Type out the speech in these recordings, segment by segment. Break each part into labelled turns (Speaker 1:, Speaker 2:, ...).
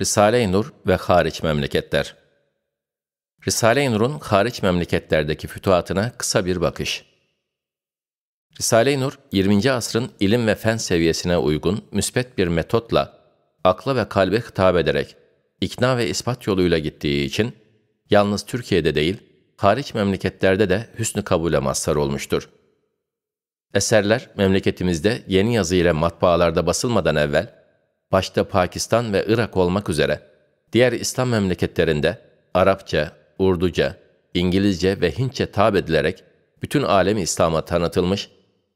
Speaker 1: Risale-i Nur ve Hariç Memleketler Risale-i Nur'un hariç memleketlerdeki fütuhatına kısa bir bakış. Risale-i Nur, 20. asrın ilim ve fen seviyesine uygun müspet bir metotla, akla ve kalbe hitap ederek, ikna ve ispat yoluyla gittiği için, yalnız Türkiye'de değil, hariç memleketlerde de hüsnü kabule mazhar olmuştur. Eserler, memleketimizde yeni yazı ile matbaalarda basılmadan evvel, başta Pakistan ve Irak olmak üzere diğer İslam memleketlerinde Arapça, Urduca, İngilizce ve Hintçe tab edilerek bütün alemi İslam'a tanıtılmış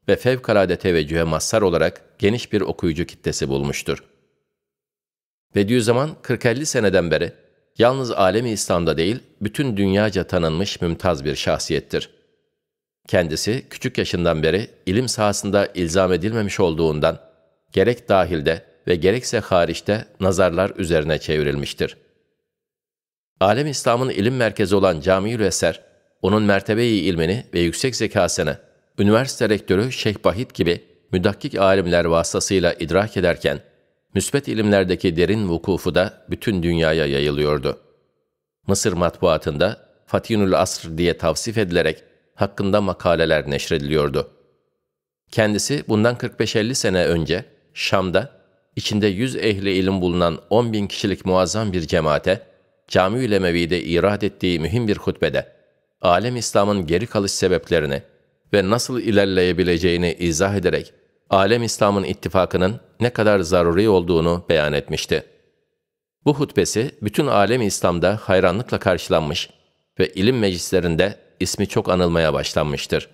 Speaker 1: ve fevkalade teveccühe mazhar olarak geniş bir okuyucu kitlesi bulmuştur. Bediüzzaman 40-50 seneden beri yalnız alemi İslam'da değil, bütün dünyaca tanınmış mümtaz bir şahsiyettir. Kendisi küçük yaşından beri ilim sahasında ilzam edilmemiş olduğundan gerek dahilde ve gerekse hariçte nazarlar üzerine çevrilmiştir. Alem İslam'ın ilim merkezi olan Camiül Eser, onun mertebeyi ilmini ve yüksek zekasını üniversite rektörü Şeyh Bahit gibi müdakkik alimler vasıtasıyla idrak ederken, müsbet ilimlerdeki derin vukufu da bütün dünyaya yayılıyordu. Mısır matbuatında Fatinül Asr diye tavsif edilerek hakkında makaleler neşrediliyordu. Kendisi bundan 45-50 sene önce Şam'da içinde yüz ehli ilim bulunan on bin kişilik muazzam bir cemaate, Cami-ül Emevi'de irad ettiği mühim bir hutbede, alem İslam'ın geri kalış sebeplerini ve nasıl ilerleyebileceğini izah ederek, alem İslam'ın ittifakının ne kadar zaruri olduğunu beyan etmişti. Bu hutbesi bütün alem İslam'da hayranlıkla karşılanmış ve ilim meclislerinde ismi çok anılmaya başlanmıştır.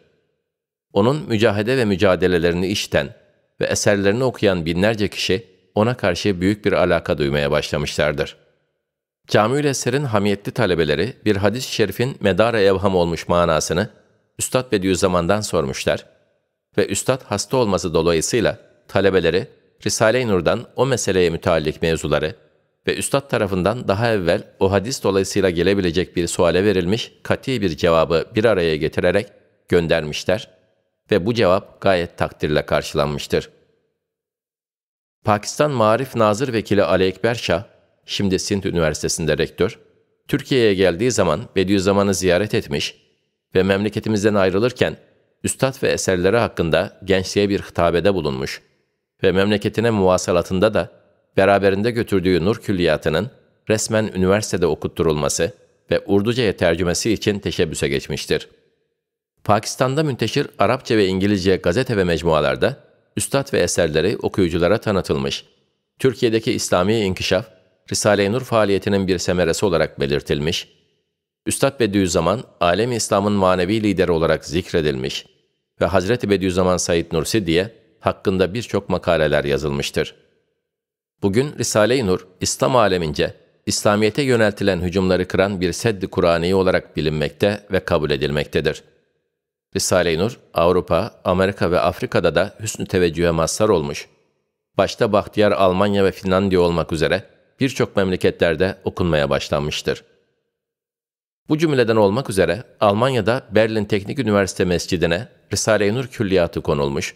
Speaker 1: Onun mücahede ve mücadelelerini işten, ve eserlerini okuyan binlerce kişi ona karşı büyük bir alaka duymaya başlamışlardır. Camiül Eser'in hamiyetli talebeleri bir hadis-i şerifin medara evham olmuş manasını Üstad Bediüzzaman'dan sormuşlar ve Üstad hasta olması dolayısıyla talebeleri Risale-i Nur'dan o meseleye müteallik mevzuları ve Üstad tarafından daha evvel o hadis dolayısıyla gelebilecek bir suale verilmiş kati bir cevabı bir araya getirerek göndermişler ve bu cevap gayet takdirle karşılanmıştır. Pakistan Marif Nazır Vekili Ali Ekber Şah, şimdi Sint Üniversitesi'nde rektör, Türkiye'ye geldiği zaman Bediüzzaman'ı ziyaret etmiş ve memleketimizden ayrılırken üstad ve eserleri hakkında gençliğe bir hitabede bulunmuş ve memleketine muvasalatında da beraberinde götürdüğü Nur Külliyatı'nın resmen üniversitede okutturulması ve Urduca'ya tercümesi için teşebbüse geçmiştir.'' Pakistan'da münteşir Arapça ve İngilizce gazete ve mecmualarda üstad ve eserleri okuyuculara tanıtılmış. Türkiye'deki İslami inkişaf, Risale-i Nur faaliyetinin bir semeresi olarak belirtilmiş. Üstad Bediüzzaman, alem İslam'ın manevi lideri olarak zikredilmiş ve Hazreti Bediüzzaman Said Nursi diye hakkında birçok makaleler yazılmıştır. Bugün Risale-i Nur, İslam alemince İslamiyete yöneltilen hücumları kıran bir sedd-i Kur'ani olarak bilinmekte ve kabul edilmektedir. Risale-i Nur, Avrupa, Amerika ve Afrika'da da hüsnü teveccühe mazhar olmuş. Başta Bahtiyar Almanya ve Finlandiya olmak üzere birçok memleketlerde okunmaya başlanmıştır. Bu cümleden olmak üzere Almanya'da Berlin Teknik Üniversite Mescidine Risale-i Nur külliyatı konulmuş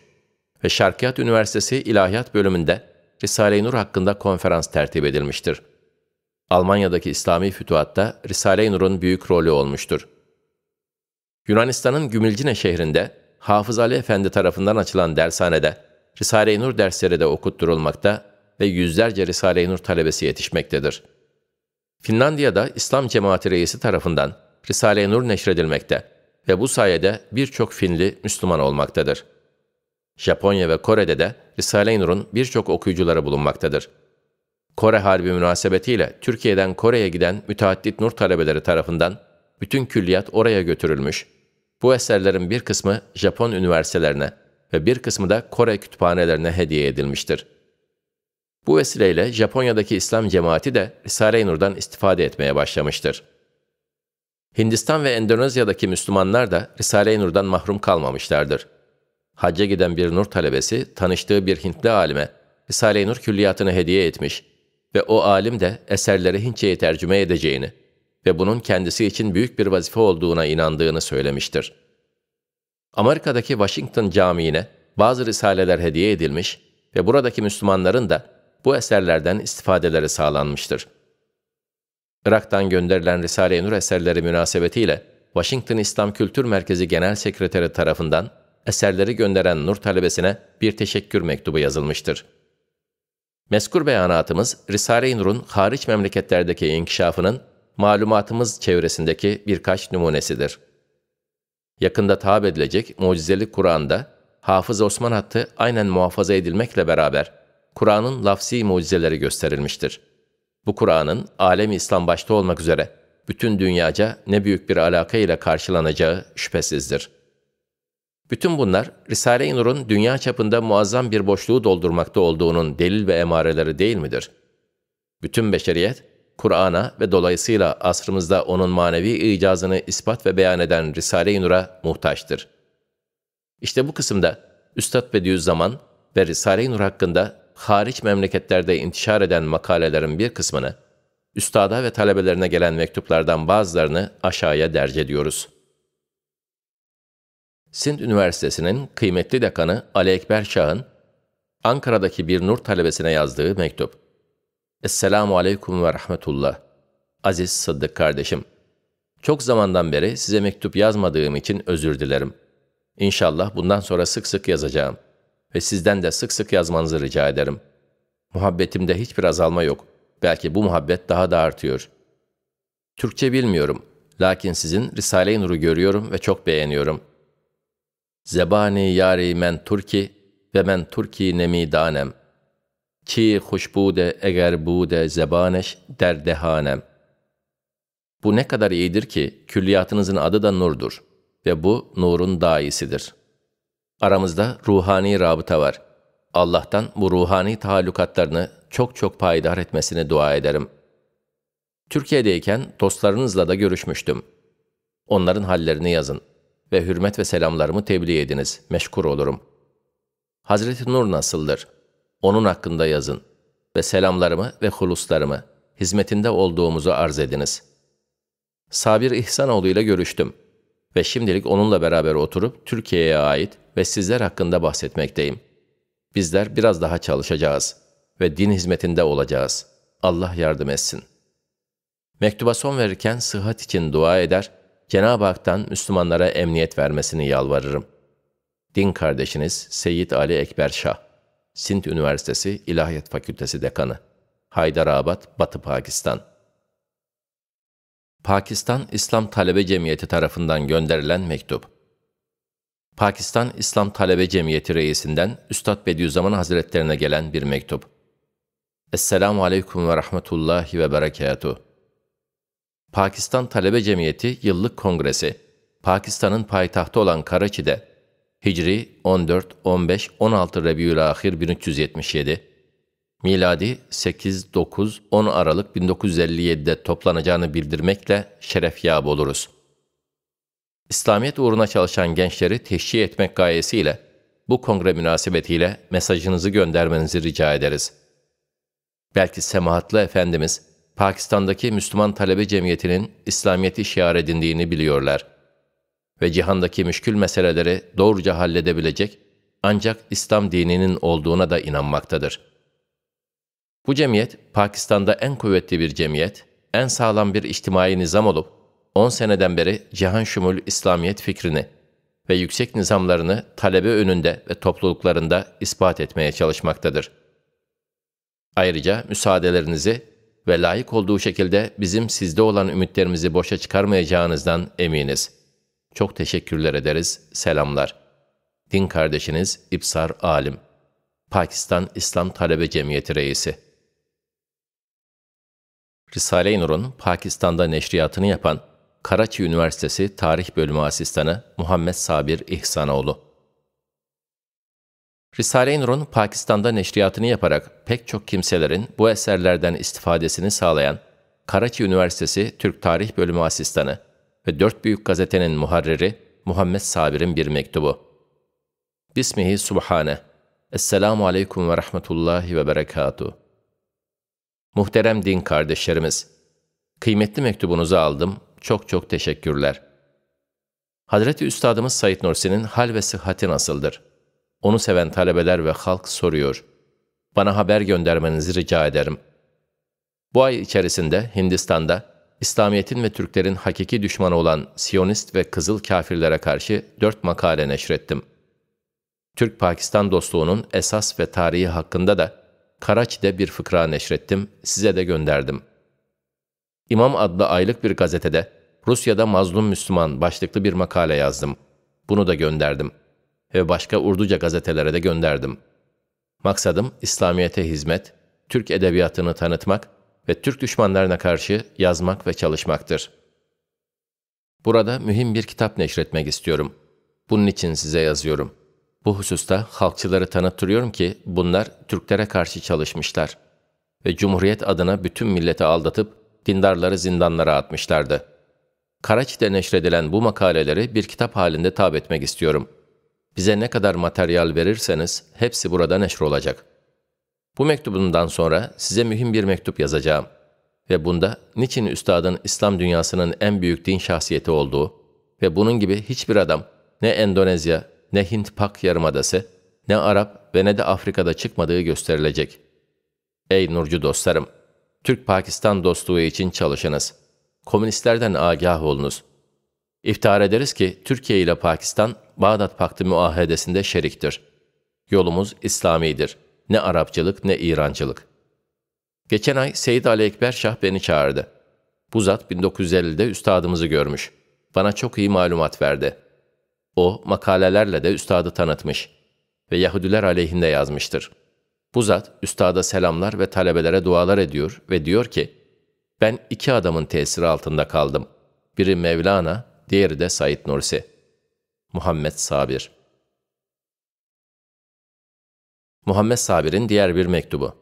Speaker 1: ve Şarkiyat Üniversitesi İlahiyat bölümünde Risale-i Nur hakkında konferans tertip edilmiştir. Almanya'daki İslami fütuhatta Risale-i Nur'un büyük rolü olmuştur. Yunanistan'ın Gümilcine şehrinde Hafız Ali Efendi tarafından açılan dershanede Risale-i Nur dersleri de okutturulmakta ve yüzlerce Risale-i Nur talebesi yetişmektedir. Finlandiya'da İslam Cemaati Reisi tarafından Risale-i Nur neşredilmekte ve bu sayede birçok Finli Müslüman olmaktadır. Japonya ve Kore'de de Risale-i Nur'un birçok okuyucuları bulunmaktadır. Kore Harbi münasebetiyle Türkiye'den Kore'ye giden müteaddit Nur talebeleri tarafından bütün külliyat oraya götürülmüş bu eserlerin bir kısmı Japon üniversitelerine ve bir kısmı da Kore kütüphanelerine hediye edilmiştir. Bu vesileyle Japonya'daki İslam cemaati de Risale-i Nur'dan istifade etmeye başlamıştır. Hindistan ve Endonezya'daki Müslümanlar da Risale-i Nur'dan mahrum kalmamışlardır. Hacca giden bir Nur talebesi tanıştığı bir Hintli alime Risale-i Nur külliyatını hediye etmiş ve o alim de eserleri Hintçe'ye tercüme edeceğini ve bunun kendisi için büyük bir vazife olduğuna inandığını söylemiştir. Amerika'daki Washington Camii'ne bazı risaleler hediye edilmiş ve buradaki Müslümanların da bu eserlerden istifadeleri sağlanmıştır. Irak'tan gönderilen Risale-i Nur eserleri münasebetiyle Washington İslam Kültür Merkezi Genel Sekreteri tarafından eserleri gönderen Nur talebesine bir teşekkür mektubu yazılmıştır. Meskur beyanatımız Risale-i Nur'un hariç memleketlerdeki inkişafının malumatımız çevresindeki birkaç numunesidir. Yakında tab edilecek mucizeli Kur'an'da Hafız Osman hattı aynen muhafaza edilmekle beraber Kur'an'ın lafsi mucizeleri gösterilmiştir. Bu Kur'an'ın alem İslam başta olmak üzere bütün dünyaca ne büyük bir alaka ile karşılanacağı şüphesizdir. Bütün bunlar Risale-i Nur'un dünya çapında muazzam bir boşluğu doldurmakta olduğunun delil ve emareleri değil midir? Bütün beşeriyet Kur'an'a ve dolayısıyla asrımızda onun manevi icazını ispat ve beyan eden Risale-i Nur'a muhtaçtır. İşte bu kısımda Üstad Bediüzzaman ve Risale-i Nur hakkında hariç memleketlerde intişar eden makalelerin bir kısmını, üstada ve talebelerine gelen mektuplardan bazılarını aşağıya derc ediyoruz. Sint Üniversitesi'nin kıymetli dekanı Ali Ekber Şah'ın Ankara'daki bir nur talebesine yazdığı mektup. Esselamu Aleyküm ve Rahmetullah. Aziz Sıddık kardeşim. Çok zamandan beri size mektup yazmadığım için özür dilerim. İnşallah bundan sonra sık sık yazacağım ve sizden de sık sık yazmanızı rica ederim. Muhabbetimde hiçbir azalma yok. Belki bu muhabbet daha da artıyor. Türkçe bilmiyorum. Lakin sizin Risale-i Nur'u görüyorum ve çok beğeniyorum. Zebani yari men Turki ve men Turki nemidanem.'' کی خوش bude eğer bude zebaneş der dehanem. Bu ne kadar iyidir ki külliyatınızın adı da nurdur ve bu nurun daisidir. Aramızda ruhani rabıta var. Allah'tan bu ruhani taallukatlarını çok çok payidar etmesini dua ederim. Türkiye'deyken dostlarınızla da görüşmüştüm. Onların hallerini yazın ve hürmet ve selamlarımı tebliğ ediniz, meşgul olurum. Hazreti Nur nasıldır?'' onun hakkında yazın ve selamlarımı ve huluslarımı hizmetinde olduğumuzu arz ediniz. Sabir İhsanoğlu ile görüştüm ve şimdilik onunla beraber oturup Türkiye'ye ait ve sizler hakkında bahsetmekteyim. Bizler biraz daha çalışacağız ve din hizmetinde olacağız. Allah yardım etsin. Mektuba son verirken sıhhat için dua eder, Cenab-ı Hak'tan Müslümanlara emniyet vermesini yalvarırım. Din kardeşiniz Seyyid Ali Ekber Şah Sint Üniversitesi İlahiyat Fakültesi Dekanı, Haydarabad, Batı Pakistan. Pakistan İslam Talebe Cemiyeti tarafından gönderilen mektup. Pakistan İslam Talebe Cemiyeti reisinden Üstad Bediüzzaman Hazretlerine gelen bir mektup. Esselamu Aleyküm ve Rahmetullahi ve Berekatuhu. Pakistan Talebe Cemiyeti Yıllık Kongresi, Pakistan'ın payitahtı olan Karaçi'de Hicri 14, 15, 16 Rebiül Ahir 1377, miladi 8, 9, 10 Aralık 1957'de toplanacağını bildirmekle şerefyab oluruz. İslamiyet uğruna çalışan gençleri teşhir etmek gayesiyle bu kongre münasebetiyle mesajınızı göndermenizi rica ederiz. Belki Semahatlı Efendimiz, Pakistan'daki Müslüman Talebe Cemiyeti'nin İslamiyet'i şiar edindiğini biliyorlar.'' ve cihandaki müşkül meseleleri doğruca halledebilecek ancak İslam dininin olduğuna da inanmaktadır. Bu cemiyet Pakistan'da en kuvvetli bir cemiyet, en sağlam bir içtimai nizam olup 10 seneden beri cihan şumul İslamiyet fikrini ve yüksek nizamlarını talebe önünde ve topluluklarında ispat etmeye çalışmaktadır. Ayrıca müsaadelerinizi ve layık olduğu şekilde bizim sizde olan ümitlerimizi boşa çıkarmayacağınızdan eminiz.'' Çok teşekkürler ederiz. Selamlar. Din kardeşiniz İpsar Alim. Pakistan İslam Talebe Cemiyeti Reisi. Risale-i Nur'un Pakistan'da neşriyatını yapan Karaçi Üniversitesi Tarih Bölümü Asistanı Muhammed Sabir İhsanoğlu. Risale-i Nur'un Pakistan'da neşriyatını yaparak pek çok kimselerin bu eserlerden istifadesini sağlayan Karaçi Üniversitesi Türk Tarih Bölümü Asistanı ve dört büyük gazetenin muharriri Muhammed Sabir'in bir mektubu. Bismihi Subhane. Esselamu Aleyküm ve Rahmetullahi ve Berekatuhu. Muhterem din kardeşlerimiz, kıymetli mektubunuzu aldım, çok çok teşekkürler. Hazreti Üstadımız Said Nursi'nin hal ve sıhhati nasıldır? Onu seven talebeler ve halk soruyor. Bana haber göndermenizi rica ederim. Bu ay içerisinde Hindistan'da İslamiyet'in ve Türklerin hakiki düşmanı olan Siyonist ve Kızıl kafirlere karşı dört makale neşrettim. Türk-Pakistan dostluğunun esas ve tarihi hakkında da Karaçi'de bir fıkra neşrettim, size de gönderdim. İmam adlı aylık bir gazetede Rusya'da mazlum Müslüman başlıklı bir makale yazdım. Bunu da gönderdim ve başka Urduca gazetelere de gönderdim. Maksadım İslamiyet'e hizmet, Türk edebiyatını tanıtmak ve Türk düşmanlarına karşı yazmak ve çalışmaktır. Burada mühim bir kitap neşretmek istiyorum. Bunun için size yazıyorum. Bu hususta halkçıları tanıttırıyorum ki bunlar Türklere karşı çalışmışlar ve Cumhuriyet adına bütün milleti aldatıp dindarları zindanlara atmışlardı. Karaç'te neşredilen bu makaleleri bir kitap halinde tab etmek istiyorum. Bize ne kadar materyal verirseniz hepsi burada neşrolacak.'' Bu mektubundan sonra size mühim bir mektup yazacağım ve bunda niçin üstadın İslam dünyasının en büyük din şahsiyeti olduğu ve bunun gibi hiçbir adam ne Endonezya, ne Hint Pak Yarımadası, ne Arap ve ne de Afrika'da çıkmadığı gösterilecek. Ey Nurcu dostlarım! Türk-Pakistan dostluğu için çalışınız. Komünistlerden agah olunuz. İftihar ederiz ki Türkiye ile Pakistan, Bağdat Paktı müahedesinde şeriktir. Yolumuz İslami'dir.'' Ne Arapçılık ne İrancılık. Geçen ay Seyyid Ali Ekber Şah beni çağırdı. Bu zat 1950'de üstadımızı görmüş. Bana çok iyi malumat verdi. O makalelerle de üstadı tanıtmış ve Yahudiler aleyhinde yazmıştır. Bu zat üstada selamlar ve talebelere dualar ediyor ve diyor ki, ben iki adamın tesiri altında kaldım. Biri Mevlana, diğeri de Said Nursi. Muhammed Sabir Muhammed Sabir'in diğer bir mektubu.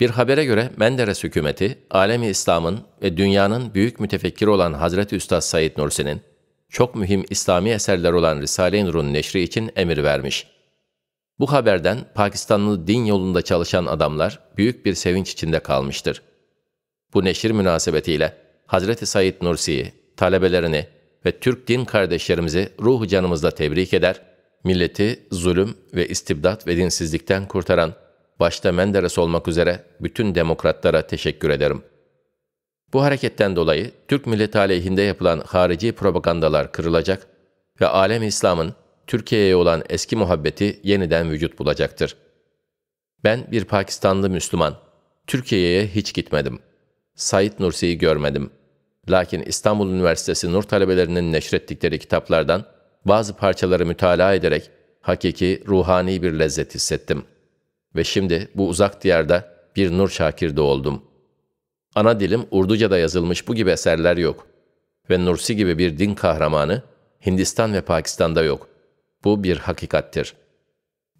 Speaker 1: Bir habere göre Menderes hükümeti, alemi İslam'ın ve dünyanın büyük mütefekkiri olan Hazreti Üstad Said Nursi'nin, çok mühim İslami eserler olan Risale-i Nur'un neşri için emir vermiş. Bu haberden Pakistanlı din yolunda çalışan adamlar büyük bir sevinç içinde kalmıştır. Bu neşir münasebetiyle Hazreti Said Nursi'yi, talebelerini ve Türk din kardeşlerimizi ruh canımızla tebrik eder, milleti zulüm ve istibdat ve dinsizlikten kurtaran, başta Menderes olmak üzere bütün demokratlara teşekkür ederim. Bu hareketten dolayı Türk milleti aleyhinde yapılan harici propagandalar kırılacak ve alem İslam'ın Türkiye'ye olan eski muhabbeti yeniden vücut bulacaktır. Ben bir Pakistanlı Müslüman, Türkiye'ye hiç gitmedim. Said Nursi'yi görmedim. Lakin İstanbul Üniversitesi Nur talebelerinin neşrettikleri kitaplardan bazı parçaları mütalaa ederek hakiki, ruhani bir lezzet hissettim. Ve şimdi bu uzak diyarda bir nur şakirde oldum. Ana dilim Urduca'da yazılmış bu gibi eserler yok. Ve Nursi gibi bir din kahramanı Hindistan ve Pakistan'da yok. Bu bir hakikattir.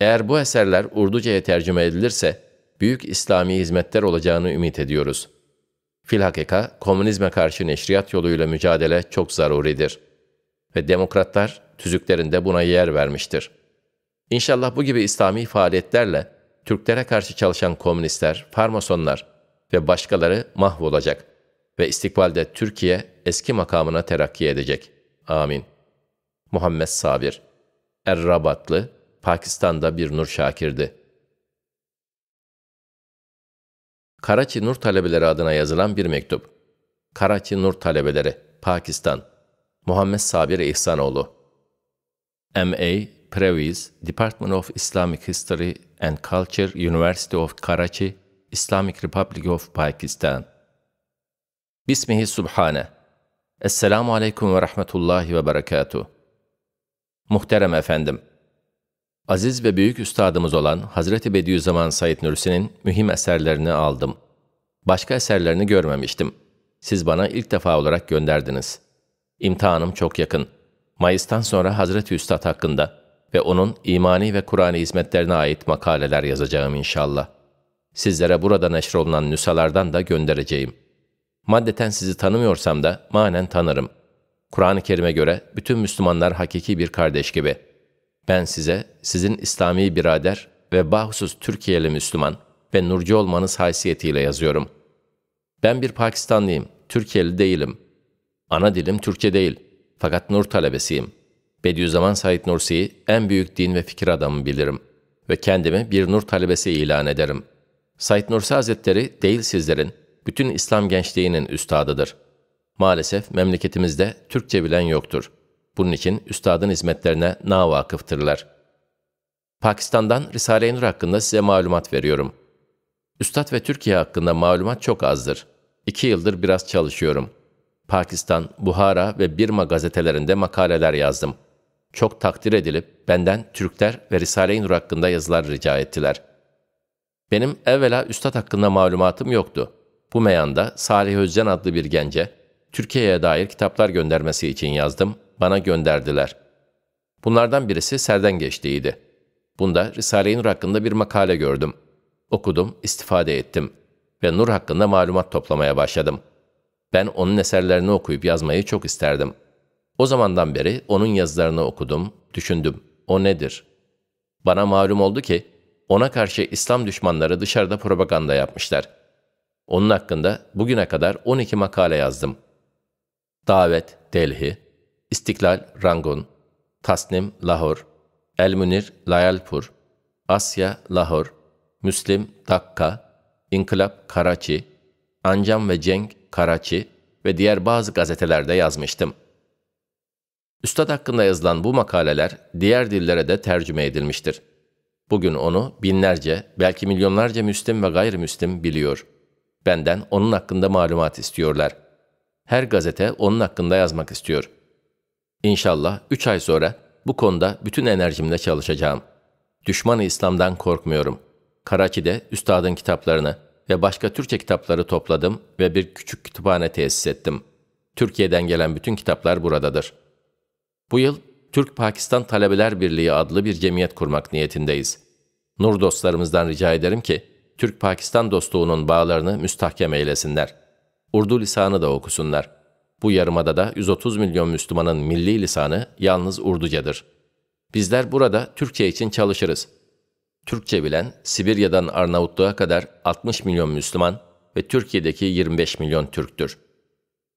Speaker 1: Eğer bu eserler Urduca'ya tercüme edilirse, büyük İslami hizmetler olacağını ümit ediyoruz. Filhakika, komünizme karşı neşriyat yoluyla mücadele çok zaruridir. Ve demokratlar tüzüklerinde buna yer vermiştir. İnşallah bu gibi İslami faaliyetlerle Türklere karşı çalışan komünistler, farmasonlar ve başkaları mahvolacak ve istikbalde Türkiye eski makamına terakki edecek. Amin. Muhammed Sabir er Pakistan'da bir nur şakirdi. Karaçi Nur Talebeleri adına yazılan bir mektup. Karaçi Nur Talebeleri, Pakistan. Muhammed Sabir İhsanoğlu M.A. Previz, Department of Islamic History and Culture, University of Karachi, Islamic Republic of Pakistan. Bismihi Subhane. Esselamu Aleyküm ve Rahmetullahi ve Berekatuh. Muhterem Efendim, Aziz ve büyük üstadımız olan Hazreti Bediüzzaman Said Nursi'nin mühim eserlerini aldım. Başka eserlerini görmemiştim. Siz bana ilk defa olarak gönderdiniz. İmtihanım çok yakın. Mayıs'tan sonra Hazreti Üstad hakkında ve onun imani ve Kur'an'ı hizmetlerine ait makaleler yazacağım inşallah. Sizlere burada neşrolunan nüsalardan da göndereceğim. Maddeten sizi tanımıyorsam da manen tanırım. Kur'an-ı Kerim'e göre bütün Müslümanlar hakiki bir kardeş gibi. Ben size, sizin İslami birader ve bahusuz Türkiye'li Müslüman ve nurcu olmanız haysiyetiyle yazıyorum. Ben bir Pakistanlıyım, Türkiye'li değilim. Ana dilim Türkçe değil fakat nur talebesiyim. Bediüzzaman Said Nursi'yi en büyük din ve fikir adamı bilirim ve kendimi bir nur talebesi ilan ederim. Said Nursi Hazretleri değil sizlerin, bütün İslam gençliğinin üstadıdır. Maalesef memleketimizde Türkçe bilen yoktur. Bunun için üstadın hizmetlerine vakıftırlar. Pakistan'dan Risale-i Nur hakkında size malumat veriyorum. Üstad ve Türkiye hakkında malumat çok azdır. İki yıldır biraz çalışıyorum.'' Pakistan, Buhara ve Birma gazetelerinde makaleler yazdım. Çok takdir edilip benden Türkler ve Risale-i Nur hakkında yazılar rica ettiler. Benim evvela üstad hakkında malumatım yoktu. Bu meyanda Salih Özcan adlı bir gence Türkiye'ye dair kitaplar göndermesi için yazdım, bana gönderdiler. Bunlardan birisi Serden Geçtiğiydi. Bunda Risale-i Nur hakkında bir makale gördüm. Okudum, istifade ettim ve Nur hakkında malumat toplamaya başladım.'' Ben onun eserlerini okuyup yazmayı çok isterdim. O zamandan beri onun yazılarını okudum, düşündüm. O nedir? Bana malum oldu ki ona karşı İslam düşmanları dışarıda propaganda yapmışlar. Onun hakkında bugüne kadar 12 makale yazdım. Davet, Delhi, İstiklal, Rangun, Tasnim, Lahor, El Münir, Layalpur, Asya, Lahor, Müslim, Dakka, İnkılap, Karachi, Ancam ve Cenk, Karaçi ve diğer bazı gazetelerde yazmıştım. Üstad hakkında yazılan bu makaleler diğer dillere de tercüme edilmiştir. Bugün onu binlerce, belki milyonlarca Müslim ve gayrimüslim biliyor. Benden onun hakkında malumat istiyorlar. Her gazete onun hakkında yazmak istiyor. İnşallah 3 ay sonra bu konuda bütün enerjimle çalışacağım. Düşmanı İslam'dan korkmuyorum. Karaçi'de üstadın kitaplarını, ve başka Türkçe kitapları topladım ve bir küçük kütüphane tesis ettim. Türkiye'den gelen bütün kitaplar buradadır. Bu yıl Türk-Pakistan Talebeler Birliği adlı bir cemiyet kurmak niyetindeyiz. Nur dostlarımızdan rica ederim ki Türk-Pakistan dostluğunun bağlarını müstahkem eylesinler. Urdu lisanı da okusunlar. Bu yarımada da 130 milyon Müslümanın milli lisanı yalnız Urducadır. Bizler burada Türkçe için çalışırız.'' Türkçe bilen Sibirya'dan Arnavutluğa kadar 60 milyon Müslüman ve Türkiye'deki 25 milyon Türktür.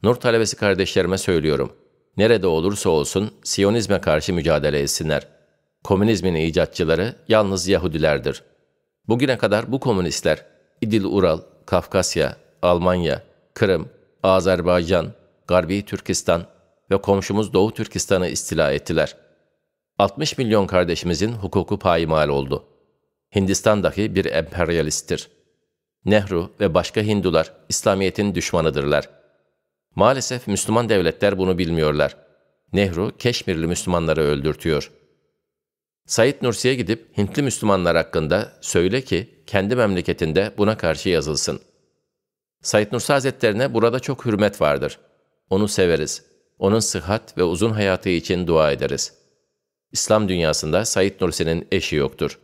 Speaker 1: Nur talebesi kardeşlerime söylüyorum. Nerede olursa olsun Siyonizme karşı mücadele etsinler. Komünizmin icatçıları yalnız Yahudilerdir. Bugüne kadar bu komünistler İdil Ural, Kafkasya, Almanya, Kırım, Azerbaycan, Garbi Türkistan ve komşumuz Doğu Türkistan'ı istila ettiler. 60 milyon kardeşimizin hukuku payimal oldu. Hindistan dahi bir emperyalisttir. Nehru ve başka Hindular İslamiyet'in düşmanıdırlar. Maalesef Müslüman devletler bunu bilmiyorlar. Nehru Keşmirli Müslümanları öldürtüyor. Said Nursi'ye gidip Hintli Müslümanlar hakkında söyle ki kendi memleketinde buna karşı yazılsın. Said Nursi Hazretlerine burada çok hürmet vardır. Onu severiz. Onun sıhhat ve uzun hayatı için dua ederiz. İslam dünyasında Said Nursi'nin eşi yoktur.''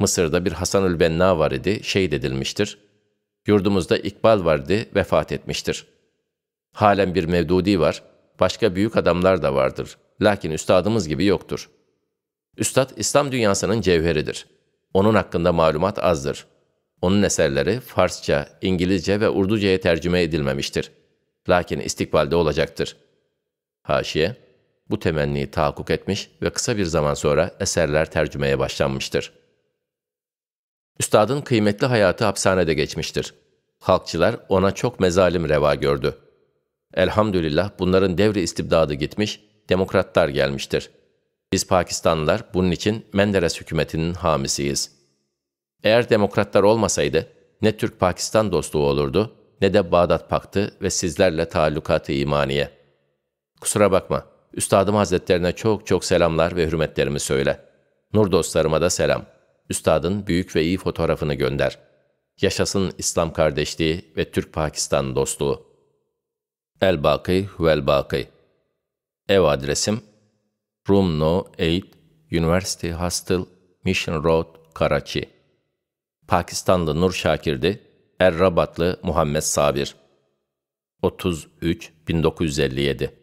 Speaker 1: Mısır'da bir Hasanül Benna var idi, şehit edilmiştir. Yurdumuzda İkbal vardı, vefat etmiştir. Halen bir Mevdudi var, başka büyük adamlar da vardır. Lakin üstadımız gibi yoktur. Üstad, İslam dünyasının cevheridir. Onun hakkında malumat azdır. Onun eserleri Farsça, İngilizce ve Urduca'ya tercüme edilmemiştir. Lakin istikbalde olacaktır. Haşiye, bu temenniyi tahakkuk etmiş ve kısa bir zaman sonra eserler tercümeye başlanmıştır.'' Üstadın kıymetli hayatı hapishanede geçmiştir. Halkçılar ona çok mezalim reva gördü. Elhamdülillah bunların devri istibdadı gitmiş, demokratlar gelmiştir. Biz Pakistanlılar bunun için Menderes hükümetinin hamisiyiz. Eğer demokratlar olmasaydı ne Türk-Pakistan dostluğu olurdu ne de Bağdat Paktı ve sizlerle taallukatı imaniye. Kusura bakma, Üstadım Hazretlerine çok çok selamlar ve hürmetlerimi söyle. Nur dostlarıma da selam.'' Üstadın büyük ve iyi fotoğrafını gönder. Yaşasın İslam kardeşliği ve Türk-Pakistan dostluğu. El Baki Huvel Baki Ev adresim Room No 8 University Hostel Mission Road Karachi Pakistanlı Nur Şakir'di Er Rabatlı Muhammed Sabir 33 1957